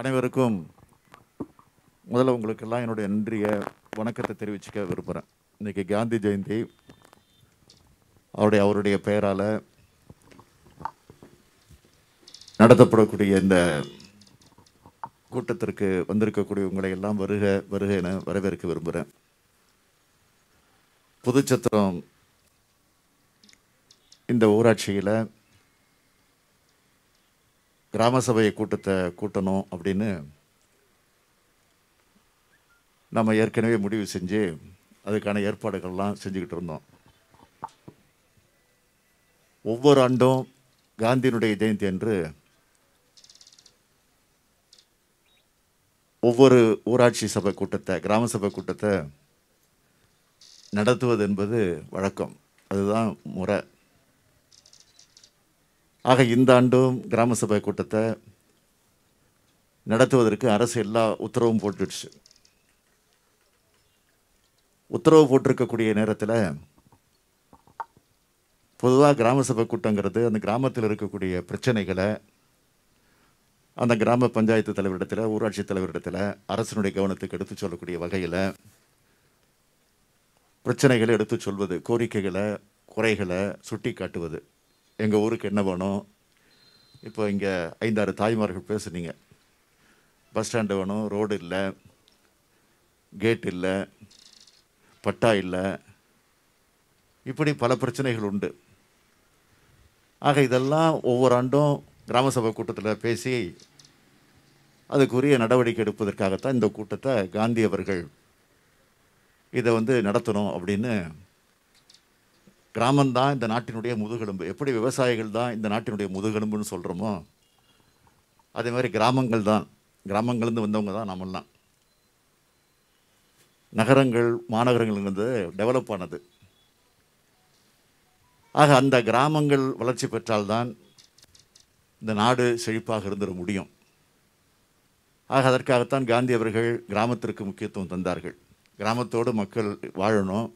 அனைவருக்கும் முதல்ல உங்களுக்கெல்லாம் என்னுடைய நன்றிய வணக்கத்தை தெரிவிச்சுக்க விரும்புகிறேன் இன்றைக்கி காந்தி ஜெயந்தி அவருடைய அவருடைய பெயரால் நடத்தப்படக்கூடிய இந்த கூட்டத்திற்கு வந்திருக்கக்கூடிய உங்களை எல்லாம் வருக வருக என வரவேற்க விரும்புகிறேன் புதுச்சத்திரம் இந்த ஊராட்சியில் கிராம சபையை கூட்டத்தை கூட்டணும் அப்படின்னு நம்ம ஏற்கனவே முடிவு செஞ்சு அதுக்கான ஏற்பாடுகள்லாம் செஞ்சுக்கிட்டு இருந்தோம் ஒவ்வொரு ஆண்டும் காந்தியினுடைய ஜெயந்தி அன்று ஒவ்வொரு ஊராட்சி சபை கூட்டத்தை கிராம சபை கூட்டத்தை நடத்துவது என்பது வழக்கம் அதுதான் முறை ஆக இந்த ஆண்டும் கிராம சபை கூட்டத்தை நடத்துவதற்கு அரசு எல்லா உத்தரவும் போட்டுடுச்சு உத்தரவு போட்டிருக்கக்கூடிய நேரத்தில் பொதுவாக கிராம சபை கூட்டங்கிறது அந்த கிராமத்தில் இருக்கக்கூடிய பிரச்சனைகளை அந்த கிராம பஞ்சாயத்து தலைவரிடத்தில் ஊராட்சி தலைவரிடத்தில் அரசனுடைய கவனத்துக்கு எடுத்து சொல்லக்கூடிய வகையில் பிரச்சனைகளை எடுத்து சொல்வது கோரிக்கைகளை குறைகளை சுட்டி காட்டுவது எங்கள் ஊருக்கு என்ன வேணும் இப்போ இங்கே ஐந்தாறு தாய்மார்கள் பேசுனீங்க பஸ் ஸ்டாண்டு வேணும் ரோடு இல்லை கேட் இல்லை பட்டா இல்லை இப்படி பல பிரச்சனைகள் உண்டு ஆக இதெல்லாம் ஒவ்வொரு ஆண்டும் கிராம சபை கூட்டத்தில் பேசி அதுக்குரிய நடவடிக்கை எடுப்பதற்காகத்தான் இந்த கூட்டத்தை காந்தி அவர்கள் இதை வந்து நடத்தணும் அப்படின்னு கிராமந்தான் இந்த நாட்டினுடைய முதுகெலும்பு எப்படி விவசாயிகள் தான் இந்த நாட்டினுடைய முதுகெலும்புன்னு சொல்கிறோமோ அதே மாதிரி கிராமங்கள் தான் கிராமங்கள்லேருந்து வந்தவங்க தான் நம்மளாம் நகரங்கள் மாநகரங்கள்லேருந்து டெவலப் ஆனது ஆக அந்த கிராமங்கள் வளர்ச்சி பெற்றால்தான் இந்த நாடு செழிப்பாக இருந்துட முடியும் ஆக அதற்காகத்தான் காந்தி அவர்கள் கிராமத்திற்கு முக்கியத்துவம் தந்தார்கள் கிராமத்தோடு மக்கள் வாழணும்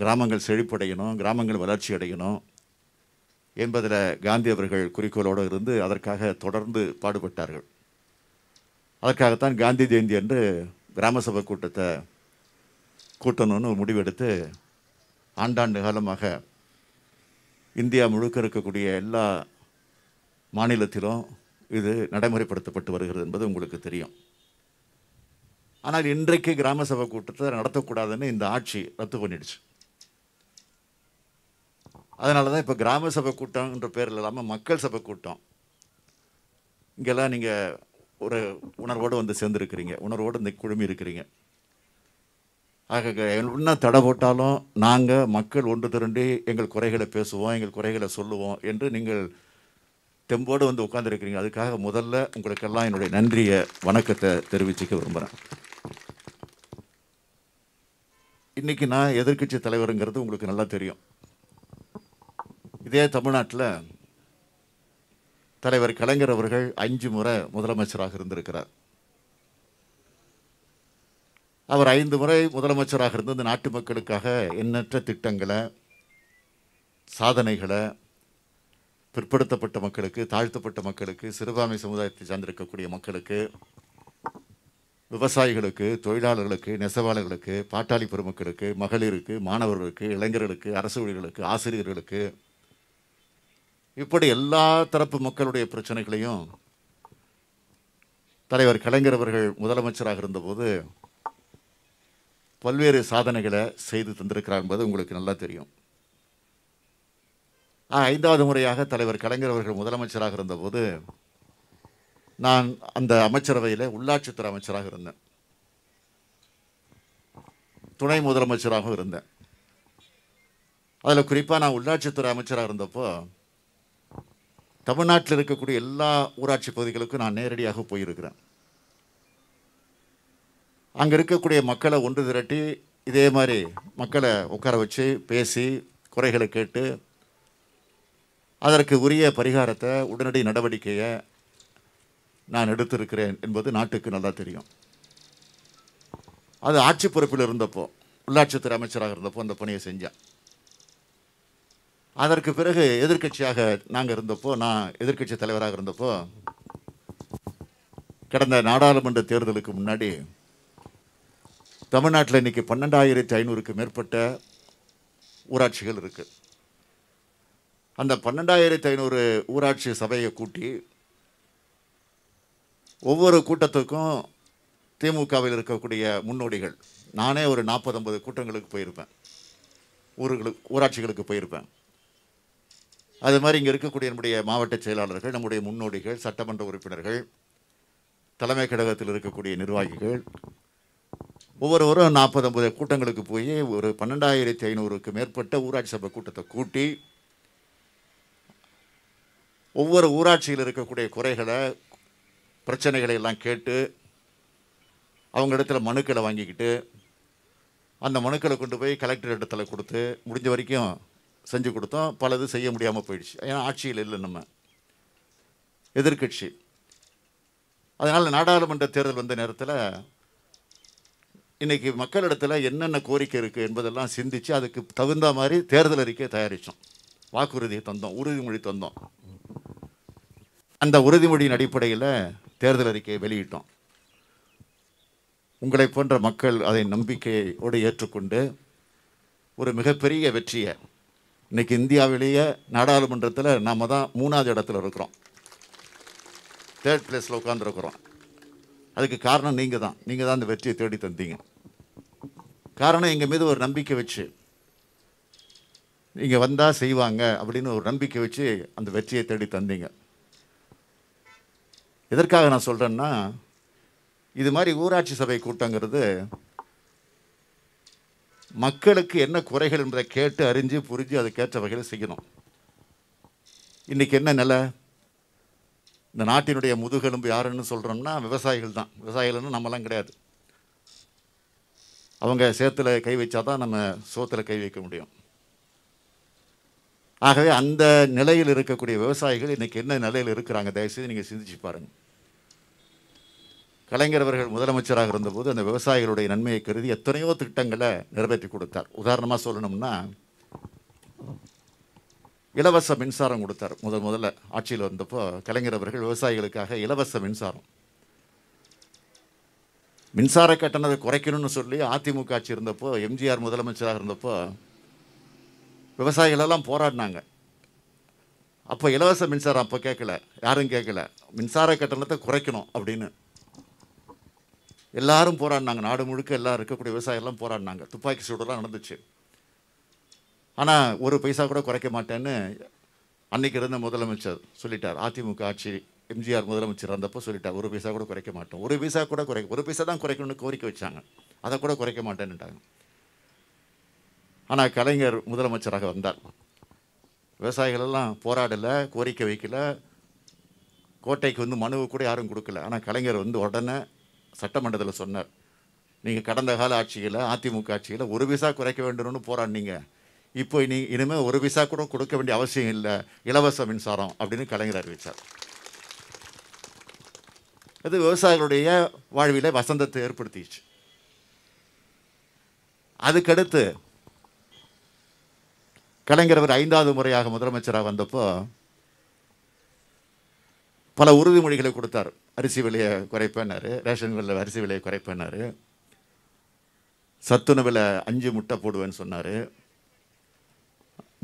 கிராமங்கள் செழிப்படையணும் கிராமங்கள் வளர்ச்சி அடையணும் என்பதில் காந்தி அவர்கள் குறிக்கோளோடு இருந்து அதற்காக தொடர்ந்து பாடுபட்டார்கள் அதற்காகத்தான் காந்தி ஜெயந்தி என்று கிராம சபை கூட்டத்தை கூட்டணும்னு முடிவெடுத்து ஆண்டாண்டு காலமாக இந்தியா முழுக்க இருக்கக்கூடிய எல்லா மாநிலத்திலும் இது நடைமுறைப்படுத்தப்பட்டு வருகிறது என்பது உங்களுக்கு தெரியும் ஆனால் இன்றைக்கு கிராம சபை கூட்டத்தை நடத்தக்கூடாதுன்னு இந்த ஆட்சி ரத்து பண்ணிடுச்சு அதனால தான் இப்போ கிராம சபை கூட்டம்ன்ற பேரில் இல்லாமல் மக்கள் சபை கூட்டம் இங்கெல்லாம் நீங்கள் ஒரு உணர்வோடு வந்து சேர்ந்துருக்கிறீங்க உணர்வோடு இந்த குழுமி இருக்கிறீங்க ஆக என்ன தடை போட்டாலும் நாங்கள் மக்கள் ஒன்று திரண்டு எங்கள் குறைகளை பேசுவோம் எங்கள் குறைகளை சொல்லுவோம் என்று நீங்கள் தெம்போடு வந்து உட்காந்துருக்கிறீங்க அதுக்காக முதல்ல உங்களுக்கெல்லாம் என்னுடைய நன்றியை வணக்கத்தை தெரிவிச்சுக்க விரும்புகிறேன் இன்றைக்கி நான் எதிர்கட்சி தலைவருங்கிறது உங்களுக்கு நல்லா தெரியும் இதே தமிழ்நாட்டில் தலைவர் கலைஞர் அவர்கள் அஞ்சு முறை முதலமைச்சராக இருந்திருக்கிறார் அவர் ஐந்து முறை முதலமைச்சராக இருந்து இந்த நாட்டு மக்களுக்காக எண்ணற்ற திட்டங்களை சாதனைகளை பிற்படுத்தப்பட்ட மக்களுக்கு தாழ்த்தப்பட்ட மக்களுக்கு சிறுபான்மை சமுதாயத்தை சார்ந்திருக்கக்கூடிய மக்களுக்கு விவசாயிகளுக்கு தொழிலாளர்களுக்கு நெசவாளர்களுக்கு பாட்டாளி பெருமக்களுக்கு மகளிருக்கு மாணவர்களுக்கு இளைஞர்களுக்கு அரசு ஊழியர்களுக்கு ஆசிரியர்களுக்கு இப்படி எல்லா தரப்பு மக்களுடைய பிரச்சனைகளையும் தலைவர் கலைஞர் அவர்கள் முதலமைச்சராக இருந்தபோது பல்வேறு சாதனைகளை செய்து தந்திருக்கிறார் என்பது உங்களுக்கு நல்லா தெரியும் ஐந்தாவது முறையாக தலைவர் கலைஞர் அவர்கள் முதலமைச்சராக இருந்தபோது நான் அந்த அமைச்சரவையில் உள்ளாட்சித்துறை அமைச்சராக இருந்தேன் துணை முதலமைச்சராகவும் இருந்தேன் அதில் குறிப்பாக நான் உள்ளாட்சித்துறை அமைச்சராக இருந்தப்போ தமிழ்நாட்டில் இருக்கக்கூடிய எல்லா ஊராட்சி பகுதிகளுக்கும் நான் நேரடியாக போயிருக்கிறேன் அங்கே இருக்கக்கூடிய மக்களை ஒன்று திரட்டி இதே மாதிரி மக்களை உட்கார வச்சு பேசி குறைகளை கேட்டு அதற்கு உரிய பரிகாரத்தை உடனடி நடவடிக்கையை நான் எடுத்திருக்கிறேன் என்பது நாட்டுக்கு நல்லா தெரியும் அது ஆட்சி பொறுப்பில் இருந்தப்போ உள்ளாட்சித்துறை அமைச்சராக இருந்தப்போ அந்த பணியை செஞ்சேன் அதற்கு பிறகு எதிர்கட்சியாக நாங்கள் இருந்தப்போ நான் எதிர்கட்சி தலைவராக இருந்தப்போ கடந்த நாடாளுமன்ற தேர்தலுக்கு முன்னாடி தமிழ்நாட்டில் இன்றைக்கி பன்னெண்டாயிரத்தி ஐநூறுக்கு மேற்பட்ட ஊராட்சிகள் இருக்குது அந்த பன்னெண்டாயிரத்தி ஐநூறு ஊராட்சி சபையை கூட்டி ஒவ்வொரு கூட்டத்துக்கும் திமுகவில் இருக்கக்கூடிய முன்னோடிகள் நானே ஒரு நாற்பது ஐம்பது கூட்டங்களுக்கு போயிருப்பேன் ஊர்களுக்கு ஊராட்சிகளுக்கு போயிருப்பேன் அது மாதிரி இங்கே இருக்கக்கூடிய நம்முடைய மாவட்ட செயலாளர்கள் நம்முடைய முன்னோடிகள் சட்டமன்ற உறுப்பினர்கள் தலைமை கழகத்தில் இருக்கக்கூடிய நிர்வாகிகள் ஒவ்வொருவரும் நாற்பது ஐம்பது கூட்டங்களுக்கு போய் ஒரு பன்னெண்டாயிரத்தி ஐநூறுக்கு மேற்பட்ட ஊராட்சி சபை கூட்டத்தை கூட்டி ஒவ்வொரு ஊராட்சியில் இருக்கக்கூடிய குறைகளை பிரச்சனைகளை எல்லாம் கேட்டு அவங்க இடத்துல மனுக்களை வாங்கிக்கிட்டு அந்த மனுக்களை கொண்டு போய் கலெக்டர் இடத்துல கொடுத்து முடிஞ்ச வரைக்கும் செஞ்சு கொடுத்தோம் பலது செய்ய முடியாமல் போயிடுச்சு ஏன்னா ஆட்சியில் இல்லை நம்ம எதிர்கட்சி அதனால் நாடாளுமன்ற தேர்தல் வந்த நேரத்தில் இன்றைக்கி மக்களிடத்தில் என்னென்ன கோரிக்கை இருக்குது என்பதெல்லாம் சிந்தித்து அதுக்கு தகுந்த மாதிரி தேர்தல் அறிக்கையை தயாரித்தோம் வாக்குறுதியை தந்தோம் உறுதிமொழி தந்தோம் அந்த உறுதிமொழியின் அடிப்படையில் தேர்தல் அறிக்கையை வெளியிட்டோம் உங்களை போன்ற மக்கள் அதை நம்பிக்கையோடு ஏற்றுக்கொண்டு ஒரு மிகப்பெரிய வெற்றியை இன்றைக்கி இந்தியாவிலேயே நாடாளுமன்றத்தில் நாம் தான் மூணாவது இடத்துல இருக்கிறோம் தேர்ட் பிளேஸில் உட்காந்துருக்குறோம் அதுக்கு காரணம் நீங்கள் தான் நீங்கள் தான் இந்த வெற்றியை தேடி தந்தீங்க காரணம் எங்கள் மீது ஒரு நம்பிக்கை வச்சு நீங்கள் வந்தால் செய்வாங்க அப்படின்னு ஒரு நம்பிக்கை வச்சு அந்த வெற்றியை தேடி தந்தீங்க எதற்காக நான் சொல்கிறேன்னா இது மாதிரி ஊராட்சி சபை கூட்டங்கிறது மக்களுக்கு என்ன குறைகள் என்பதை கேட்டு அறிஞ்சு புரிஞ்சு அதுக்கேற்ற வகையில் செய்யணும் இன்றைக்கி என்ன நிலை இந்த நாட்டினுடைய முதுகெலும்பு யாருன்னு சொல்கிறோம்னா விவசாயிகள் தான் விவசாயிகள்னு நம்மலாம் கிடையாது அவங்க சேத்தில் கை வச்சா தான் நம்ம சோத்தில் கை வைக்க முடியும் ஆகவே அந்த நிலையில் இருக்கக்கூடிய விவசாயிகள் இன்றைக்கி என்ன நிலையில் இருக்கிறாங்க தயவுசெய்து நீங்கள் சிந்திச்சு பாருங்கள் கலைஞர் அவர்கள் முதலமைச்சராக இருந்தபோது அந்த விவசாயிகளுடைய நன்மையை கருதி எத்தனையோ திட்டங்களை நிறைவேற்றி கொடுத்தார் உதாரணமாக சொல்லணும்னா இலவச மின்சாரம் கொடுத்தார் முதல் முதல்ல ஆட்சியில் வந்தப்போ கலைஞர் அவர்கள் விவசாயிகளுக்காக இலவச மின்சாரம் மின்சார கட்டணத்தை குறைக்கணும்னு சொல்லி அதிமுக ஆட்சி இருந்தப்போ எம்ஜிஆர் முதலமைச்சராக இருந்தப்போ விவசாயிகளெல்லாம் போராடினாங்க அப்போ இலவச மின்சாரம் அப்போ கேட்கல யாரும் கேட்கல மின்சார கட்டணத்தை குறைக்கணும் அப்படின்னு எல்லாரும் போராடினாங்க நாடு முழுக்க எல்லாம் இருக்கக்கூடிய விவசாயிகள்லாம் போராடினாங்க துப்பாக்கி சூடெல்லாம் நடந்துச்சு ஆனால் ஒரு பைசா கூட குறைக்க மாட்டேன்னு அன்றைக்கி இருந்த முதலமைச்சர் சொல்லிட்டார் அதிமுக ஆட்சி எம்ஜிஆர் முதலமைச்சர் இருந்தப்போ சொல்லிட்டார் ஒரு பைசா கூட குறைக்க மாட்டோம் ஒரு பைசா கூட குறைக்க ஒரு பைசா தான் குறைக்கணும்னு கோரிக்கை வச்சாங்க அதை கூட குறைக்க மாட்டேன்னுட்டாங்க ஆனால் கலைஞர் முதலமைச்சராக வந்தார் விவசாயிகளெல்லாம் போராடலை கோரிக்கை வைக்கல கோட்டைக்கு வந்து மனுவை கூட யாரும் கொடுக்கல ஆனால் கலைஞர் வந்து உடனே சட்டமன்றத்தில் சொன்னார் நீங்கள் கடந்த கால ஆட்சியில் அதிமுக ஆட்சியில் ஒரு விசா குறைக்க வேண்டும்னு போராடினீங்க இப்போ நீ இனிமேல் ஒரு விசா கூட கொடுக்க வேண்டிய அவசியம் இல்லை இலவச மின்சாரம் அப்படின்னு கலைஞர் அறிவித்தார் அது விவசாயிகளுடைய வாழ்வில் வசந்தத்தை ஏற்படுத்திச்சு அதுக்கடுத்து கலைஞர் அவர் ஐந்தாவது முறையாக முதலமைச்சராக வந்தப்போ பல உறுதிமொழிகளை கொடுத்தார் அரிசி விலையை குறைப்பேனார் ரேஷன் விலையில் அரிசி விலையை குறைப்பேனார் சத்துணவில் அஞ்சு முட்டை போடுவேன்னு சொன்னார்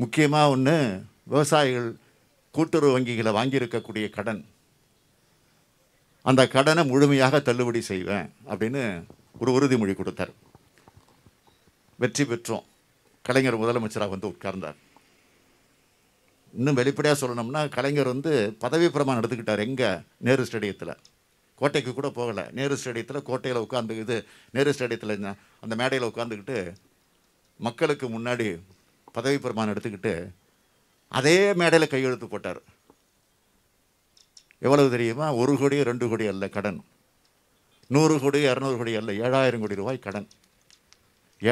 முக்கியமாக ஒன்று விவசாயிகள் கூட்டுறவு வங்கிகளை வாங்கியிருக்கக்கூடிய கடன் அந்த கடனை முழுமையாக தள்ளுபடி செய்வேன் அப்படின்னு ஒரு உறுதிமொழி கொடுத்தார் வெற்றி பெற்றோம் கலைஞர் முதலமைச்சராக வந்து உட்கார்ந்தார் இன்னும் வெளிப்படையாக சொல்லணும்னா கலைஞர் வந்து பதவி பிரமாணம் எடுத்துக்கிட்டார் எங்கே நேரு ஸ்டேடியத்தில் கோட்டைக்கு கூட போகலை நேரு ஸ்டேடியத்தில் கோட்டையில் உட்காந்து இது நேரு ஸ்டேடியத்தில் அந்த மேடையில் உட்காந்துக்கிட்டு மக்களுக்கு முன்னாடி பதவி பிரமாணம் எடுத்துக்கிட்டு அதே மேடையில் கையெழுத்து போட்டார் எவ்வளவு தெரியுமா ஒரு கோடி ரெண்டு கோடி அல்ல கடன் நூறு கோடி இரநூறு கோடி அல்ல ஏழாயிரம் கோடி ரூபாய் கடன்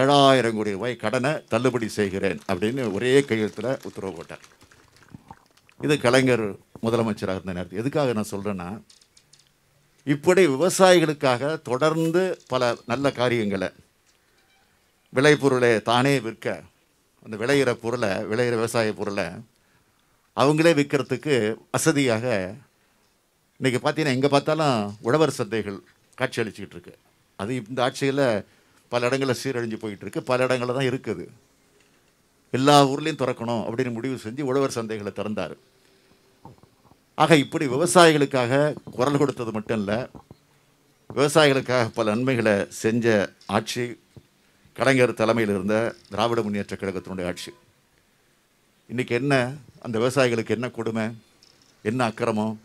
ஏழாயிரம் கோடி ரூபாய் கடனை தள்ளுபடி செய்கிறேன் அப்படின்னு ஒரே கையெழுத்தில் உத்தரவு போட்டார் இது கலைஞர் முதலமைச்சராக இருந்த நேரத்தில் எதுக்காக நான் சொல்கிறேன்னா இப்படி விவசாயிகளுக்காக தொடர்ந்து பல நல்ல காரியங்களை விளைபொருளை தானே விற்க அந்த விளையிற பொருளை விளையிற விவசாய பொருளை அவங்களே விற்கிறதுக்கு வசதியாக இன்றைக்கி பார்த்தீங்கன்னா எங்கே பார்த்தாலும் உழவர் சந்தைகள் காட்சி அளிச்சிக்கிட்டு இருக்கு அது இந்த ஆட்சியில் பல இடங்களில் சீரழிஞ்சு போயிட்டுருக்கு பல இடங்களில் தான் இருக்குது எல்லா ஊர்லேயும் திறக்கணும் அப்படின்னு முடிவு செஞ்சு உழவர் சந்தைகளை திறந்தார் ஆக இப்படி விவசாயிகளுக்காக குரல் கொடுத்தது மட்டும் இல்லை விவசாயிகளுக்காக பல நன்மைகளை செஞ்ச ஆட்சி கலைஞர் தலைமையில் இருந்த திராவிட முன்னேற்ற கழகத்தினுடைய ஆட்சி இன்றைக்கி என்ன அந்த விவசாயிகளுக்கு என்ன கொடுமை என்ன அக்கிரமம்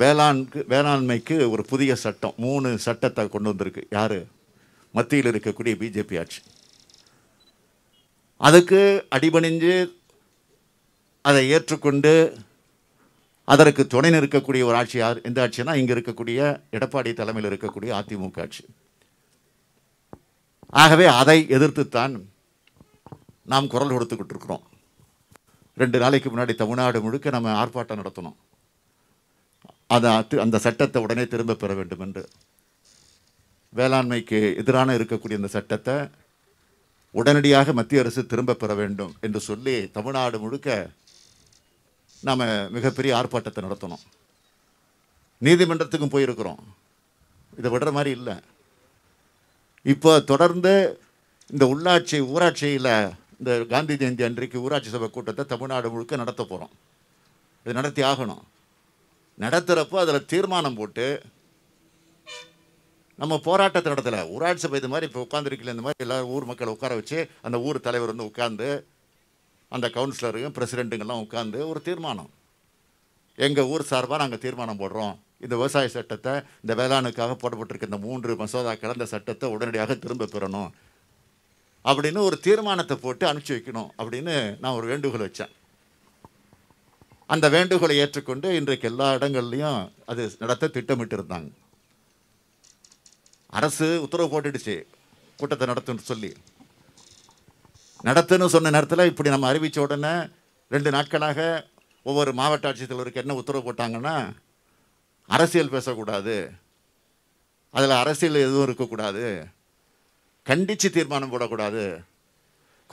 வேளாண்க்கு வேளாண்மைக்கு ஒரு புதிய சட்டம் மூணு சட்டத்தை கொண்டு வந்திருக்கு யார் மத்தியில் இருக்கக்கூடிய பிஜேபி ஆட்சி அதுக்கு அடிபணிஞ்சு அதை ஏற்றுக்கொண்டு அதற்கு துணை நிற்கக்கூடிய ஒரு ஆட்சி யார் எந்த ஆட்சினா இங்கே இருக்கக்கூடிய எடப்பாடி தலைமையில் இருக்கக்கூடிய அதிமுக ஆட்சி ஆகவே அதை எதிர்த்துத்தான் நாம் குரல் கொடுத்துக்கிட்டு இருக்கிறோம் ரெண்டு நாளைக்கு முன்னாடி தமிழ்நாடு முழுக்க நம்ம ஆர்ப்பாட்டம் நடத்தணும் அதை அந்த சட்டத்தை உடனே திரும்ப பெற வேண்டும் என்று வேளாண்மைக்கு எதிரான இருக்கக்கூடிய அந்த சட்டத்தை உடனடியாக மத்திய அரசு திரும்ப பெற வேண்டும் என்று சொல்லி தமிழ்நாடு முழுக்க நாம் மிகப்பெரிய ஆர்ப்பாட்டத்தை நடத்தணும் நீதிமன்றத்துக்கும் போயிருக்கிறோம் இதை விடுற மாதிரி இல்லை இப்போ தொடர்ந்து இந்த உள்ளாட்சி ஊராட்சியில் இந்த காந்தி ஜெயந்தி அன்றைக்கு ஊராட்சி சபை கூட்டத்தை தமிழ்நாடு முழுக்க நடத்த போகிறோம் இது நடத்தி ஆகணும் நடத்துகிறப்போ அதில் தீர்மானம் போட்டு நம்ம போராட்டத்தை நடத்தலை ஊராட்சி சபை இது மாதிரி இப்போ உட்காந்துருக்கல இந்த மாதிரி எல்லா ஊர் மக்களை உட்கார வச்சு அந்த ஊர் தலைவர் வந்து உட்காந்து அந்த கவுன்சிலருங்க பிரசிடெண்ட்டுங்கெல்லாம் உட்காந்து ஒரு தீர்மானம் எங்கள் ஊர் சார்பாக நாங்கள் தீர்மானம் போடுறோம் இந்த விவசாய சட்டத்தை இந்த வேளாணுக்காக போடப்பட்டிருக்க இந்த மூன்று மசோதாக்களை இந்த சட்டத்தை உடனடியாக திரும்ப பெறணும் அப்படின்னு ஒரு தீர்மானத்தை போட்டு அனுப்பிச்சி வைக்கணும் அப்படின்னு நான் ஒரு வேண்டுகோள் வச்சேன் அந்த வேண்டுகோளை ஏற்றுக்கொண்டு இன்றைக்கு எல்லா இடங்கள்லையும் அது நடத்த திட்டமிட்டு இருந்தாங்க அரசு உத்தரவு போட்டுடுச்சு கூட்டத்தை நடத்தும்னு சொல்லி நடத்துன்னு சொன்ன நேரத்தில் இப்படி நம்ம அறிவித்த உடனே ரெண்டு நாட்களாக ஒவ்வொரு மாவட்ட ஆட்சித்தலைவருக்கு என்ன உத்தரவு போட்டாங்கன்னா அரசியல் பேசக்கூடாது அதில் அரசியல் எதுவும் இருக்கக்கூடாது கண்டித்து தீர்மானம் போடக்கூடாது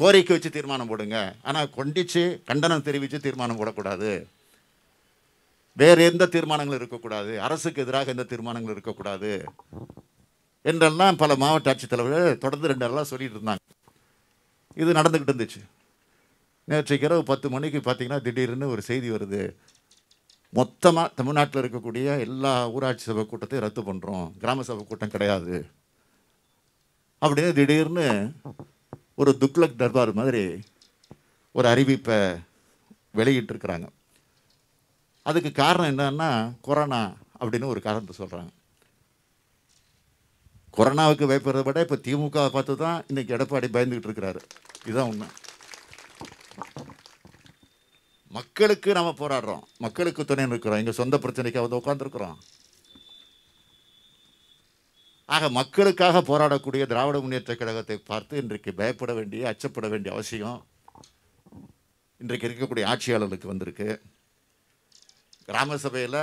கோரிக்கை வச்சு தீர்மானம் போடுங்க ஆனால் கொண்டிச்சு கண்டனம் தெரிவித்து தீர்மானம் போடக்கூடாது வேறு எந்த தீர்மானங்களும் இருக்கக்கூடாது அரசுக்கு எதிராக எந்த தீர்மானங்களும் இருக்கக்கூடாது என்றெல்லாம் பல மாவட்ட ஆட்சித்தலைவர்கள் தொடர்ந்து ரெண்டெல்லாம் சொல்லிட்டு இருந்தாங்க இது நடந்துக்கிட்டு இருந்துச்சு நேற்றைக்கு இரவு பத்து மணிக்கு பார்த்திங்கன்னா திடீர்னு ஒரு செய்தி வருது மொத்தமாக தமிழ்நாட்டில் இருக்கக்கூடிய எல்லா ஊராட்சி சபை கூட்டத்தையும் ரத்து பண்ணுறோம் கிராம சபை கூட்டம் கிடையாது அப்படின்னு திடீர்னு ஒரு துக்லக் தர்பார் மாதிரி ஒரு அறிவிப்பை வெளியிட்டிருக்கிறாங்க அதுக்கு காரணம் என்னன்னா கொரோனா அப்படின்னு ஒரு காரணத்தை சொல்கிறாங்க கொரோனாவுக்கு பயப்படுறத விட இப்போ திமுக பார்த்து தான் இன்றைக்கி எடப்பாடி பயந்துக்கிட்டு இருக்கிறாரு இதுதான் உண்மை மக்களுக்கு நம்ம போராடுறோம் மக்களுக்கு துணை இருக்கிறோம் எங்கள் சொந்த பிரச்சனைக்காக வந்து உட்காந்துருக்குறோம் ஆக மக்களுக்காக போராடக்கூடிய திராவிட முன்னேற்ற கழகத்தை பார்த்து இன்றைக்கு பயப்பட வேண்டிய அச்சப்பட வேண்டிய அவசியம் இன்றைக்கு இருக்கக்கூடிய ஆட்சியாளர்களுக்கு வந்திருக்கு கிராம சபையில்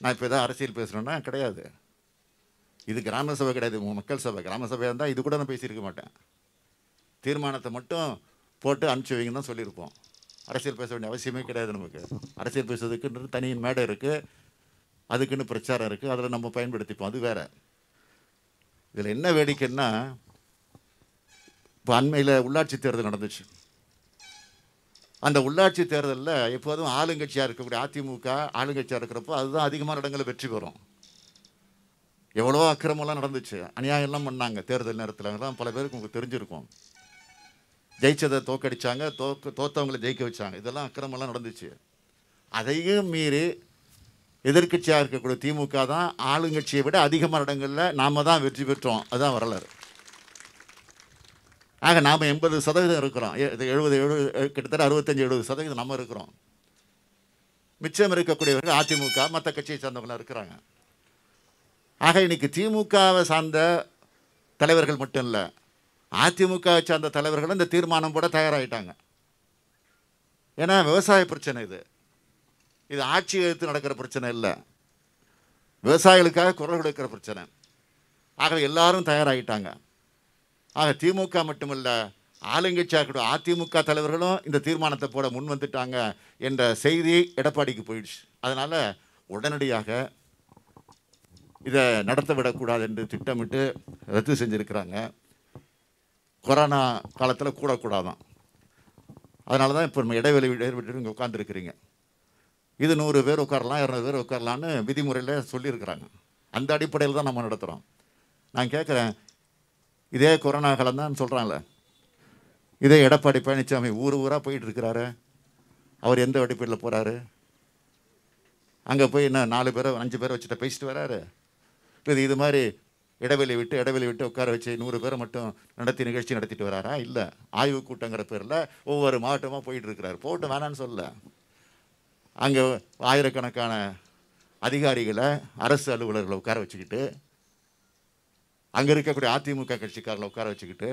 நான் இப்போ எதாவது அரசியல் பேசுகிறேன்னா கிடையாது இது கிராம சபை கிடையாது மக்கள் சபை கிராம சபையாக இருந்தால் இது கூட நான் பேசியிருக்க மாட்டேன் தீர்மானத்தை மட்டும் போட்டு அனுப்பிச்சி வைங்கன்னு தான் சொல்லியிருப்போம் அரசியல் பேச வேண்டிய அவசியமே கிடையாது நமக்கு அரசியல் பேசுறதுக்குன்றது தனியின் மேடை இருக்குது அதுக்குன்னு பிரச்சாரம் இருக்குது அதில் நம்ம பயன்படுத்திப்போம் அது வேறு இதில் என்ன வேடிக்கைன்னா இப்போ அண்மையில் உள்ளாட்சி தேர்தல் நடந்துச்சு அந்த உள்ளாட்சி தேர்தலில் எப்போதும் ஆளுங்கட்சியாக இருக்கக்கூடிய அதிமுக ஆளுங்கட்சியாக இருக்கிறப்போ அதுதான் அதிகமான இடங்களில் வெற்றி பெறும் எவ்வளோ அக்கிரமெல்லாம் நடந்துச்சு அநியாயம்லாம் பண்ணாங்க தேர்தல் நேரத்தில் அதெல்லாம் பல பேருக்கு உங்களுக்கு தெரிஞ்சிருக்கும் ஜெயிச்சதை தோக்கடிச்சாங்க தோக்க தோத்தவங்களை ஜெயிக்க வச்சாங்க இதெல்லாம் அக்கிரமெல்லாம் நடந்துச்சு அதையும் மீறி எதிர்கட்சியாக இருக்கக்கூடிய திமுக தான் ஆளுங்கட்சியை விட அதிகமான இடங்களில் நாம் தான் வெற்றி பெற்றோம் அதுதான் வரலாறு ஆக நாம் எண்பது சதவீதம் இருக்கிறோம் எழுபது எழுபது கிட்டத்தட்ட அறுபத்தஞ்சி எழுபது சதவீதம் நம்ம இருக்கிறோம் மிச்சம் இருக்கக்கூடியவர்கள் அதிமுக மற்ற கட்சியை சார்ந்தவங்களாம் இருக்கிறாங்க ஆக இன்றைக்கி திமுகவை சார்ந்த தலைவர்கள் மட்டும் இல்லை அதிமுகவை சார்ந்த தலைவர்களும் இந்த தீர்மானம் போட தயாராகிட்டாங்க ஏன்னா விவசாய பிரச்சனை இது இது ஆட்சி எடுத்து நடக்கிற பிரச்சனை இல்லை விவசாயிகளுக்காக குரல் கொடுக்கிற பிரச்சனை ஆக எல்லாரும் தயாராகிட்டாங்க ஆக திமுக மட்டுமல்ல ஆளுங்கட்சியாக இருக்கட்டும் அதிமுக தலைவர்களும் இந்த தீர்மானத்தை போட முன் வந்துட்டாங்க என்ற செய்தி எடப்பாடிக்கு போயிடுச்சு அதனால் உடனடியாக இதை நடத்த விடக்கூடாது என்று திட்டமிட்டு ரத்து செஞ்சுருக்கிறாங்க கொரோனா காலத்தில் கூடக்கூடாதான் அதனால தான் இப்போ நம்ம இடைவெளி இடைவெளிட்டு இங்கே உட்காந்துருக்கிறீங்க இது நூறு பேர் உட்காரலாம் இரநூறு பேர் உட்காரலான்னு விதிமுறையில் சொல்லியிருக்கிறாங்க அந்த அடிப்படையில் தான் நம்ம நடத்துகிறோம் நான் கேட்குறேன் இதே கொரோனா காலம் தான் சொல்கிறாங்களே இதே எடப்பாடி பழனிசாமி ஊர் ஊராக போயிட்டு இருக்கிறாரு அவர் எந்த அடிப்படையில் போகிறாரு அங்கே போய் என்ன நாலு பேரை அஞ்சு பேரை வச்சுட்டு பேசிட்டு வராரு இப்போ இது இது மாதிரி இடைவெளி விட்டு இடைவெளி விட்டு உட்கார வச்சு நூறு பேரை மட்டும் நடத்தி நிகழ்ச்சி நடத்திட்டு வராரா இல்லை ஆய்வு கூட்டங்கிற பேரில் ஒவ்வொரு மாவட்டமாக போயிட்டு இருக்கிறார் போட்டு வேணான்னு சொல்ல அங்கே ஆயிரக்கணக்கான அதிகாரிகளை அரசு அலுவலர்களை உட்கார வச்சுக்கிட்டு அங்கே இருக்கக்கூடிய அதிமுக கட்சிக்காரர்களை உட்கார வச்சுக்கிட்டு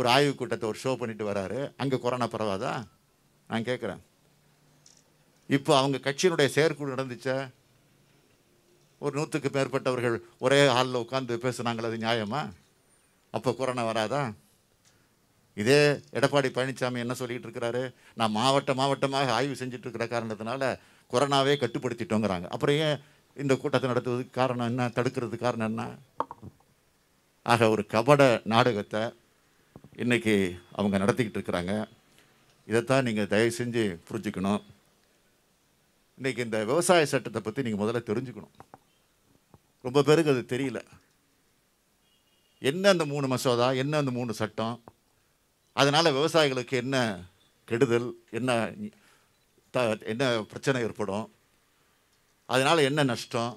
ஒரு ஆய்வு கூட்டத்தை ஒரு ஷோ பண்ணிட்டு வராரு அங்கே கொரோனா பரவாதா நான் கேட்குறேன் இப்போ அவங்க கட்சியினுடைய செயற்குழு நடந்துச்சா ஒரு நூற்றுக்கு மேற்பட்டவர்கள் ஒரே ஹாலில் உட்காந்து பேசுனாங்களே அது நியாயமா அப்போ கொரோனா வராதா இதே எடப்பாடி பழனிசாமி என்ன சொல்லிகிட்டு இருக்கிறாரு நான் மாவட்ட மாவட்டமாக ஆய்வு செஞ்சுட்டு இருக்கிற காரணத்தினால கொரோனாவே கட்டுப்படுத்திட்டோங்கிறாங்க அப்புறம் ஏன் இந்த கூட்டத்தை நடத்துவதுக்கு காரணம் என்ன தடுக்கிறதுக்கு காரணம் என்ன ஆக ஒரு கபட நாடகத்தை இன்றைக்கி அவங்க நடத்திக்கிட்டு இருக்கிறாங்க இதைத்தான் நீங்கள் தயவு செஞ்சு புரிஞ்சுக்கணும் இன்றைக்கி இந்த விவசாய சட்டத்தை பற்றி நீங்கள் முதல்ல தெரிஞ்சுக்கணும் ரொம்ப பேருக்கு அது தெரியல என்ன அந்த மூணு மசோதா என்ன அந்த மூணு சட்டம் அதனால் விவசாயிகளுக்கு என்ன கெடுதல் என்ன த என்ன பிரச்சனை ஏற்படும் அதனால் என்ன நஷ்டம்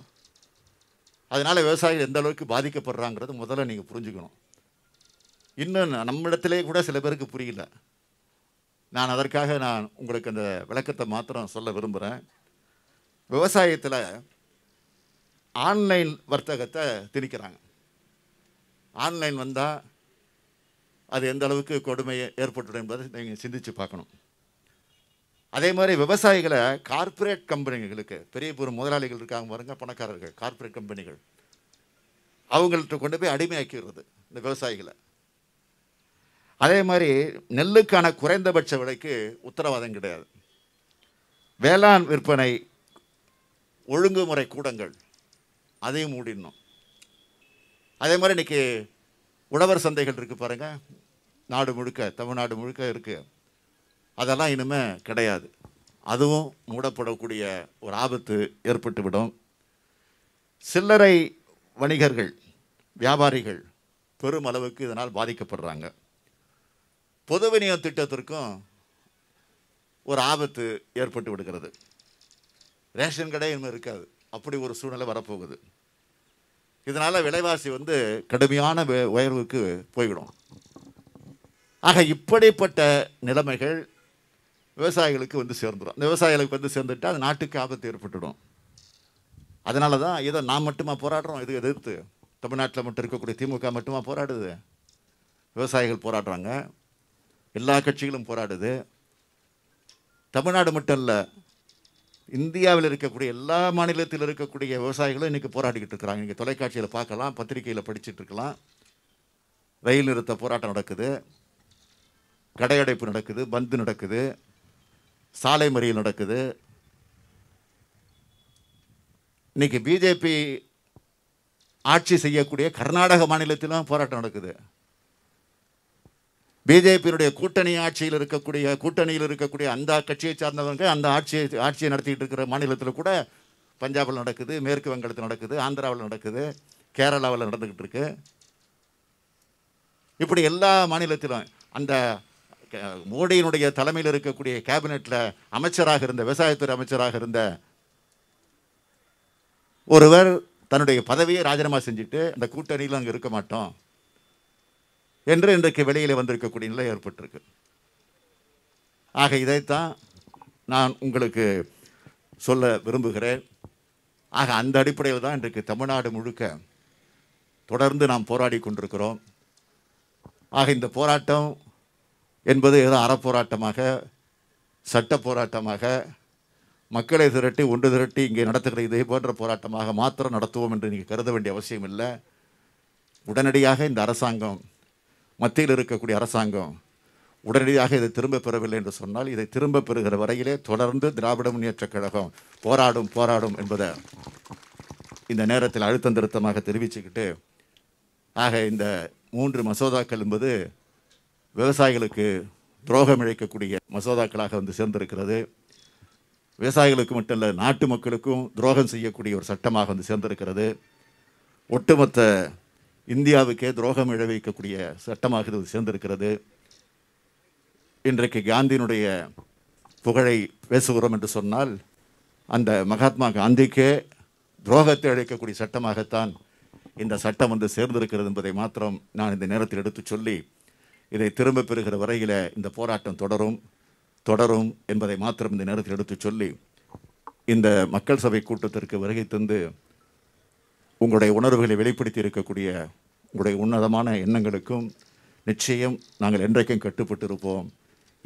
அதனால் விவசாயிகள் எந்த அளவுக்கு பாதிக்கப்படுறாங்கிறது முதல்ல நீங்கள் புரிஞ்சுக்கணும் இன்னும் நம்மிடத்திலே கூட சில பேருக்கு புரியல நான் அதற்காக நான் உங்களுக்கு அந்த விளக்கத்தை மாத்திரம் சொல்ல விரும்புகிறேன் விவசாயத்தில் ஆன்லைன் வர்த்தகத்தை திணிக்கிறாங்க ஆன்லைன் வந்தால் அது எந்த அளவுக்கு கொடுமையை ஏற்பட்டுடும் என்பதை நீங்கள் சிந்தித்து பார்க்கணும் அதே மாதிரி விவசாயிகளை கார்ப்பரேட் கம்பெனிகளுக்கு பெரிய பெரும் முதலாளிகள் இருக்காங்க பாருங்க பணக்காரர்கள் கார்பரேட் கம்பெனிகள் அவங்கள்ட்ட கொண்டு போய் அடிமையாக்கிடுறது இந்த விவசாயிகளை அதே மாதிரி நெல்லுக்கான குறைந்தபட்ச விலைக்கு உத்தரவாதம் கிடையாது வேளாண் விற்பனை ஒழுங்குமுறை கூடங்கள் அதையும் மூடிடணும் அதே மாதிரி இன்றைக்கி உழவர் சந்தைகள் இருக்குது பாருங்கள் நாடு முழுக்க தமிழ்நாடு முழுக்க இருக்குது அதெல்லாம் இனிமேல் கிடையாது அதுவும் மூடப்படக்கூடிய ஒரு ஆபத்து ஏற்பட்டுவிடும் சில்லறை வணிகர்கள் வியாபாரிகள் பெரும் அளவுக்கு இதனால் பாதிக்கப்படுறாங்க பொது விநியோக திட்டத்திற்கும் ஒரு ஆபத்து ஏற்பட்டு விடுகிறது ரேஷன் கடை இனிமேல் இருக்காது அப்படி ஒரு சூழ்நிலை வரப்போகுது இதனால் விலைவாசி வந்து கடுமையான உயர்வுக்கு போய்விடும் ஆக இப்படிப்பட்ட நிலைமைகள் விவசாயிகளுக்கு வந்து சேர்ந்துடும் விவசாயிகளுக்கு வந்து சேர்ந்துட்டு அது நாட்டுக்கு ஆபத்து ஏற்பட்டுடும் அதனால தான் இதை நான் மட்டுமா போராடுறோம் இது எதிர்த்து தமிழ்நாட்டில் மட்டும் இருக்கக்கூடிய திமுக மட்டுமா போராடுது விவசாயிகள் போராடுறாங்க எல்லா கட்சிகளும் போராடுது தமிழ்நாடு மட்டும் இல்லை இந்தியாவில் இருக்கக்கூடிய எல்லா மாநிலத்தில் இருக்கக்கூடிய விவசாயிகளும் இன்றைக்கி போராடிக்கிட்டு இருக்கிறாங்க நீங்கள் தொலைக்காட்சியில் பார்க்கலாம் பத்திரிகையில் படிச்சுட்டு இருக்கலாம் ரயில் நிறுத்த போராட்டம் நடக்குது கடையடைப்பு நடக்குது பந்து நடக்குது சாலை மறியல் நடக்குது இன்றைக்கி பிஜேபி ஆட்சி செய்யக்கூடிய கர்நாடக மாநிலத்திலும் போராட்டம் நடக்குது பிஜேபியினுடைய கூட்டணி ஆட்சியில் இருக்கக்கூடிய கூட்டணியில் இருக்கக்கூடிய அந்த கட்சியை சார்ந்தவங்க அந்த ஆட்சியை ஆட்சியை நடத்திக்கிட்டு இருக்கிற மாநிலத்தில் கூட பஞ்சாபில் நடக்குது மேற்கு வங்கத்தில் நடக்குது ஆந்திராவில் நடக்குது கேரளாவில் நடந்துக்கிட்டு இருக்கு இப்படி எல்லா மாநிலத்திலும் அந்த மோடியினுடைய தலைமையில் இருக்கக்கூடிய கேபினெட்டில் அமைச்சராக இருந்த விவசாயத்துறை அமைச்சராக இருந்த ஒருவர் தன்னுடைய பதவியை ராஜினாமா செஞ்சுட்டு அந்த கூட்டணியில் அங்கே இருக்க மாட்டோம் என்று இன்றைக்கு வெளியில் வந்திருக்கக்கூடிய நிலை ஏற்பட்டிருக்கு ஆக இதைத்தான் நான் உங்களுக்கு சொல்ல விரும்புகிறேன் ஆக அந்த அடிப்படையில் தான் இன்றைக்கு தமிழ்நாடு முழுக்க தொடர்ந்து நாம் போராடி கொண்டிருக்கிறோம் ஆக இந்த போராட்டம் என்பது ஏதோ அறப்போராட்டமாக சட்ட போராட்டமாக மக்களை திரட்டி ஒன்று திரட்டி இங்கே நடத்துகிற இதே போன்ற போராட்டமாக மாத்திரம் நடத்துவோம் என்று நீங்கள் கருத வேண்டிய அவசியம் இல்லை உடனடியாக இந்த அரசாங்கம் மத்தியில் இருக்கக்கூடிய அரசாங்கம் உடனடியாக இதை திரும்ப பெறவில்லை என்று சொன்னால் இதை திரும்ப பெறுகிற வரையிலே தொடர்ந்து திராவிட முன்னேற்றக் கழகம் போராடும் போராடும் என்பதை இந்த நேரத்தில் அழுத்தம் திருத்தமாக தெரிவிச்சுக்கிட்டு ஆக இந்த மூன்று மசோதாக்கள் என்பது விவசாயிகளுக்கு துரோகம் இழைக்கக்கூடிய மசோதாக்களாக வந்து சேர்ந்திருக்கிறது விவசாயிகளுக்கு மட்டும் இல்லை நாட்டு மக்களுக்கும் துரோகம் செய்யக்கூடிய ஒரு சட்டமாக வந்து சேர்ந்திருக்கிறது ஒட்டுமொத்த இந்தியாவுக்கே துரோகம் இழவிக்கக்கூடிய சட்டமாக இது சேர்ந்திருக்கிறது இன்றைக்கு காந்தியினுடைய புகழை பேசுகிறோம் என்று சொன்னால் அந்த மகாத்மா காந்திக்கே துரோகத்தை அழைக்கக்கூடிய சட்டமாகத்தான் இந்த சட்டம் வந்து சேர்ந்திருக்கிறது என்பதை மாத்திரம் நான் இந்த நேரத்தில் எடுத்து சொல்லி இதை திரும்ப பெறுகிற வரையில் இந்த போராட்டம் தொடரும் தொடரும் என்பதை மாத்திரம் இந்த நேரத்தில் எடுத்து சொல்லி இந்த மக்கள் சபை கூட்டத்திற்கு வருகை தந்து உங்களுடைய உணர்வுகளை வெளிப்படுத்தி இருக்கக்கூடிய உங்களுடைய உன்னதமான எண்ணங்களுக்கும் நிச்சயம் நாங்கள் என்றைக்கும் கட்டுப்பட்டு இருப்போம்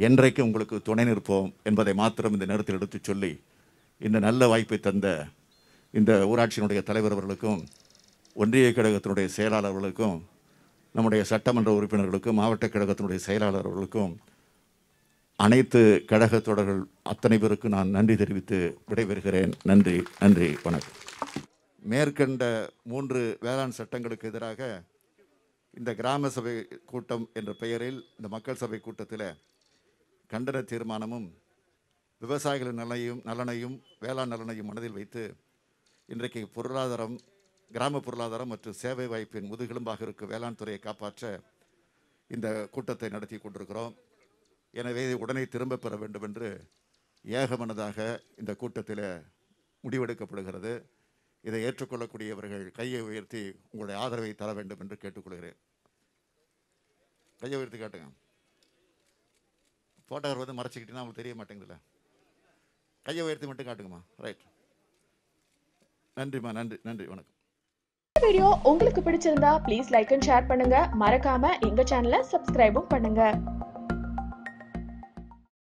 என்றைக்கும் உங்களுக்கு துணை நிற்போம் என்பதை மாத்திரம் இந்த நேரத்தில் எடுத்து சொல்லி இந்த நல்ல வாய்ப்பை தந்த இந்த ஊராட்சியினுடைய தலைவர் அவர்களுக்கும் ஒன்றிய கழகத்தினுடைய செயலாளர்களுக்கும் நம்முடைய சட்டமன்ற உறுப்பினர்களுக்கும் மாவட்ட கழகத்தினுடைய செயலாளர்களுக்கும் அனைத்து கழகத்தொடர்கள் தொடர்கள் அத்தனை பேருக்கும் நான் நன்றி தெரிவித்து விடைபெறுகிறேன் நன்றி நன்றி வணக்கம் மேற்கண்ட மூன்று வேளாண் சட்டங்களுக்கு எதிராக இந்த கிராம சபை கூட்டம் என்ற பெயரில் இந்த மக்கள் சபை கூட்டத்தில் கண்டன தீர்மானமும் விவசாயிகளின் நலனையும் நலனையும் வேளாண் நலனையும் மனதில் வைத்து இன்றைக்கு பொருளாதாரம் கிராம பொருளாதாரம் மற்றும் சேவை வாய்ப்பின் முதுகெலும்பாக இருக்கும் வேளாண் துறையை காப்பாற்ற இந்த கூட்டத்தை நடத்தி கொண்டிருக்கிறோம் எனவே உடனே திரும்ப பெற வேண்டும் என்று ஏகமனதாக இந்த கூட்டத்தில் முடிவெடுக்கப்படுகிறது இதை ஏற்றுக்கொள்ளக்கூடியவர்கள் கையை உயர்த்தி உங்களுடைய ஆதரவை தர வேண்டும் என்று கேட்டுக்கொள்கிறேன் கையை உயர்த்தி காட்டுங்க ஃபோட்டோவர் வந்து மறைச்சிக்கிட்டீங்கன்னா அவங்களுக்கு தெரிய மாட்டேங்குதுல்ல கையை உயர்த்தி மட்டும் காட்டுங்கம்மா ரைட் நன்றிம்மா நன்றி நன்றி வணக்கம் வீடியோ உங்களுக்கு பிடிச்சிருந்தா ப்ளீஸ் லைக் அண்ட் ஷேர் பண்ணுங்க மறக்காம எங்க சேனலை சப்ஸ்கிரைபும் பண்ணுங்க